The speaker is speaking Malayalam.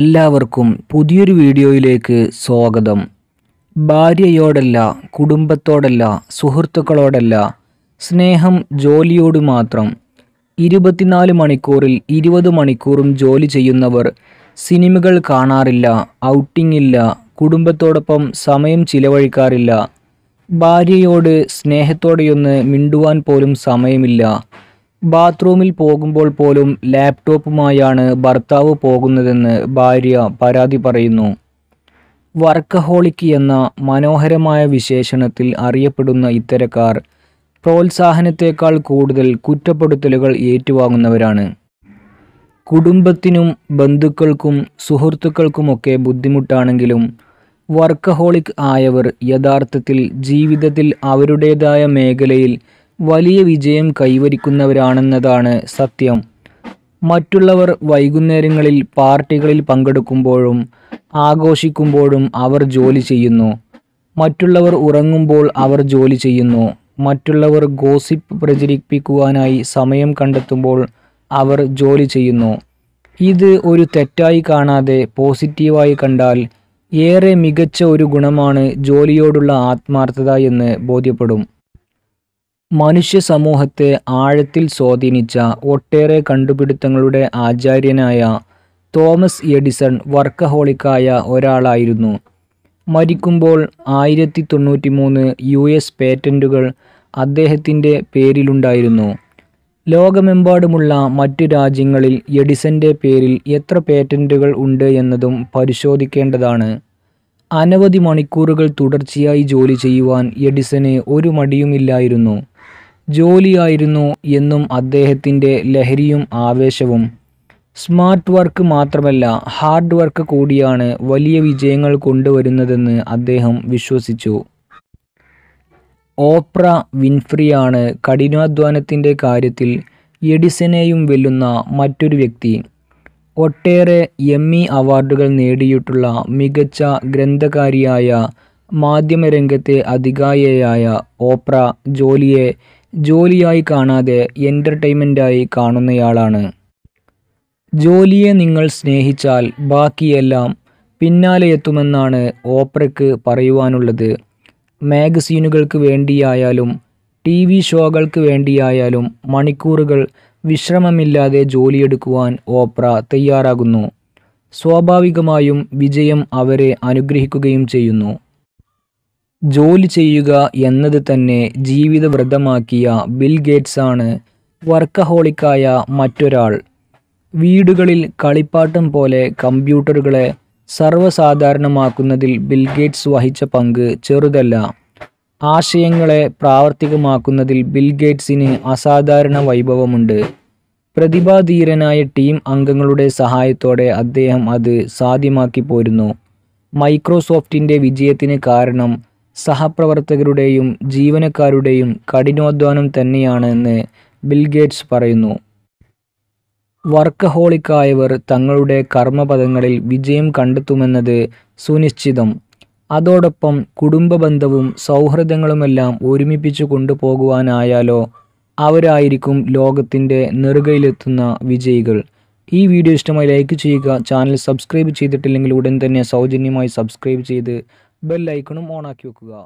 എല്ലാവർക്കും പുതിയൊരു വീഡിയോയിലേക്ക് സ്വാഗതം ഭാര്യയോടല്ല കുടുംബത്തോടല്ല സുഹൃത്തുക്കളോടല്ല സ്നേഹം ജോലിയോട് മാത്രം ഇരുപത്തിനാല് മണിക്കൂറിൽ ഇരുപത് മണിക്കൂറും ജോലി ചെയ്യുന്നവർ സിനിമകൾ കാണാറില്ല ഔട്ടിംഗ് ഇല്ല കുടുംബത്തോടൊപ്പം സമയം ചിലവഴിക്കാറില്ല ഭാര്യയോട് സ്നേഹത്തോടെയൊന്ന് മിണ്ടുവാൻ പോലും സമയമില്ല ബാത്റൂമിൽ പോകുമ്പോൾ പോലും ലാപ്ടോപ്പുമായാണ് ഭർത്താവ് പോകുന്നതെന്ന് ഭാര്യ പരാതി പറയുന്നു വർക്കഹോളിക് എന്ന മനോഹരമായ വിശേഷണത്തിൽ അറിയപ്പെടുന്ന ഇത്തരക്കാർ പ്രോത്സാഹനത്തേക്കാൾ കൂടുതൽ കുറ്റപ്പെടുത്തലുകൾ ഏറ്റുവാങ്ങുന്നവരാണ് കുടുംബത്തിനും ബന്ധുക്കൾക്കും സുഹൃത്തുക്കൾക്കുമൊക്കെ ബുദ്ധിമുട്ടാണെങ്കിലും വർക്കഹോളിക് ആയവർ യഥാർത്ഥത്തിൽ ജീവിതത്തിൽ അവരുടേതായ മേഖലയിൽ വലിയ വിജയം കൈവരിക്കുന്നവരാണെന്നതാണ് സത്യം മറ്റുള്ളവർ വൈകുന്നേരങ്ങളിൽ പാർട്ടികളിൽ പങ്കെടുക്കുമ്പോഴും ആഘോഷിക്കുമ്പോഴും അവർ ജോലി ചെയ്യുന്നു മറ്റുള്ളവർ ഉറങ്ങുമ്പോൾ അവർ ജോലി ചെയ്യുന്നു മറ്റുള്ളവർ ഗോസിപ്പ് പ്രചരിപ്പിക്കുവാനായി സമയം കണ്ടെത്തുമ്പോൾ അവർ ജോലി ചെയ്യുന്നു ഇത് ഒരു തെറ്റായി കാണാതെ പോസിറ്റീവായി കണ്ടാൽ ഏറെ മികച്ച ഒരു ഗുണമാണ് ജോലിയോടുള്ള ആത്മാർത്ഥത എന്ന് ബോധ്യപ്പെടും മനുഷ്യ സമൂഹത്തെ ആഴത്തിൽ സ്വാധീനിച്ച ഒട്ടേറെ കണ്ടുപിടുത്തങ്ങളുടെ ആചാര്യനായ തോമസ് എഡിസൺ വർക്കഹോളിക്കായ ഒരാളായിരുന്നു മരിക്കുമ്പോൾ ആയിരത്തി തൊണ്ണൂറ്റി മൂന്ന് യു എസ് പേറ്റൻറ്റുകൾ അദ്ദേഹത്തിൻ്റെ പേരിലുണ്ടായിരുന്നു ലോകമെമ്പാടുമുള്ള മറ്റു രാജ്യങ്ങളിൽ എഡിസൻ്റെ പേരിൽ എത്ര പേറ്റൻറ്റുകൾ ഉണ്ട് എന്നതും പരിശോധിക്കേണ്ടതാണ് അനവധി മണിക്കൂറുകൾ തുടർച്ചയായി ജോലി ചെയ്യുവാൻ എഡിസന് ഒരു മടിയുമില്ലായിരുന്നു ജോലിയായിരുന്നു എന്നും അദ്ദേഹത്തിൻ്റെ ലഹരിയും ആവേശവും സ്മാർട്ട് വർക്ക് മാത്രമല്ല ഹാർഡ് വർക്ക് കൂടിയാണ് വലിയ വിജയങ്ങൾ കൊണ്ടുവരുന്നതെന്ന് അദ്ദേഹം വിശ്വസിച്ചു ഓപ്ര വിൻഫ്രിയാണ് കഠിനാധ്വാനത്തിൻ്റെ കാര്യത്തിൽ എഡിസനെയും വെല്ലുന്ന മറ്റൊരു വ്യക്തി ഒട്ടേറെ എമ്മി അവാർഡുകൾ നേടിയിട്ടുള്ള മികച്ച ഗ്രന്ഥകാരിയായ മാധ്യമരംഗത്തെ അധികാരിയായ ഓപ്ര ജോലിയെ ജോലിയായി കാണാതെ എൻ്റർടൈൻമെൻ്റായി കാണുന്നയാളാണ് ജോലിയെ നിങ്ങൾ സ്നേഹിച്ചാൽ ബാക്കിയെല്ലാം പിന്നാലെ എത്തുമെന്നാണ് ഓപ്രയ്ക്ക് പറയുവാനുള്ളത് മാഗസീനുകൾക്ക് വേണ്ടിയായാലും ടി വി ഷോകൾക്ക് വേണ്ടിയായാലും മണിക്കൂറുകൾ വിശ്രമമില്ലാതെ ജോലിയെടുക്കുവാൻ ഓപ്ര തയ്യാറാകുന്നു സ്വാഭാവികമായും വിജയം അവരെ അനുഗ്രഹിക്കുകയും ചെയ്യുന്നു ജോലി ചെയ്യുക എന്നത് തന്നെ ജീവിതവ്രതമാക്കിയ ബിൽ ഗേറ്റ്സാണ് വർക്കഹോളിക്കായ മറ്റൊരാൾ വീടുകളിൽ കളിപ്പാട്ടം പോലെ കമ്പ്യൂട്ടറുകളെ സർവ്വസാധാരണമാക്കുന്നതിൽ ബിൽഗേറ്റ്സ് വഹിച്ച പങ്ക് ചെറുതല്ല ആശയങ്ങളെ പ്രാവർത്തികമാക്കുന്നതിൽ ബിൽഗേറ്റ്സിന് അസാധാരണ വൈഭവമുണ്ട് പ്രതിഭാധീരനായ ടീം അംഗങ്ങളുടെ സഹായത്തോടെ അദ്ദേഹം അത് സാധ്യമാക്കി പോരുന്നു മൈക്രോസോഫ്റ്റിൻ്റെ വിജയത്തിന് കാരണം സഹപ്രവർത്തകരുടെയും ജീവനക്കാരുടെയും കഠിനാധ്വാനം തന്നെയാണെന്ന് ബിൽഗേറ്റ്സ് പറയുന്നു വർക്കഹോളിക്കായവർ തങ്ങളുടെ കർമ്മപദങ്ങളിൽ വിജയം കണ്ടെത്തുമെന്നത് സുനിശ്ചിതം അതോടൊപ്പം കുടുംബബന്ധവും സൗഹൃദങ്ങളുമെല്ലാം ഒരുമിപ്പിച്ചു കൊണ്ടുപോകുവാനായാലോ അവരായിരിക്കും ലോകത്തിൻ്റെ നെറുകയിലെത്തുന്ന വിജയികൾ ഈ വീഡിയോ ഇഷ്ടമായി ലൈക്ക് ചെയ്യുക ചാനൽ സബ്സ്ക്രൈബ് ചെയ്തിട്ടില്ലെങ്കിൽ ഉടൻ തന്നെ സൗജന്യമായി സബ്സ്ക്രൈബ് ചെയ്ത് ബെൽ ഓൺ ഓണാക്കി വെക്കുക